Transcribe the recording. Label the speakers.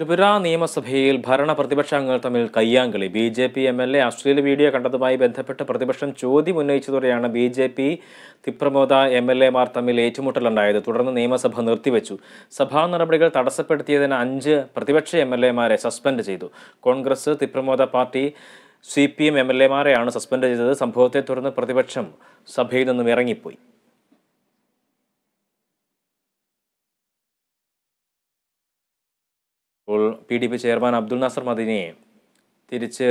Speaker 1: ത്രിപുര നിയമസഭയിൽ ഭരണ പ്രതിപക്ഷങ്ങൾ തമ്മിൽ കയ്യാങ്കളി B J P M L A അശ്ലീല വീഡിയോ കണ്ടതുമായി ബന്ധപ്പെട്ട് പ്രതിപക്ഷം ചോദ്യം ഉന്നയിച്ചതോടെയാണ് B J P Tipra Motha M L Mar തമ്മിൽ ഏറ്റുമുട്ടലുണ്ടായത് തുടർന്ന് നിയമസഭ നിർത്തിവെച്ചു സഭാ നടപടികൾ തടസ്സപ്പെടുത്തിയതിന് അഞ്ച് പ്രതിപക്ഷ എം എൽ മാരെ സസ്പെൻഡ് ചെയ്തു Congress Tipra Motha party C P M M L മാരെയാണ് suspend ചെയ്തത് സംഭവത്തെ തുടർന്ന് പ്രതിപക്ഷം സഭയിൽ നിന്നും ഇറങ്ങിപ്പോയി അപ്പോൾ P D P chairman Abdul Nasar മദിനിയെ തിരിച്ച്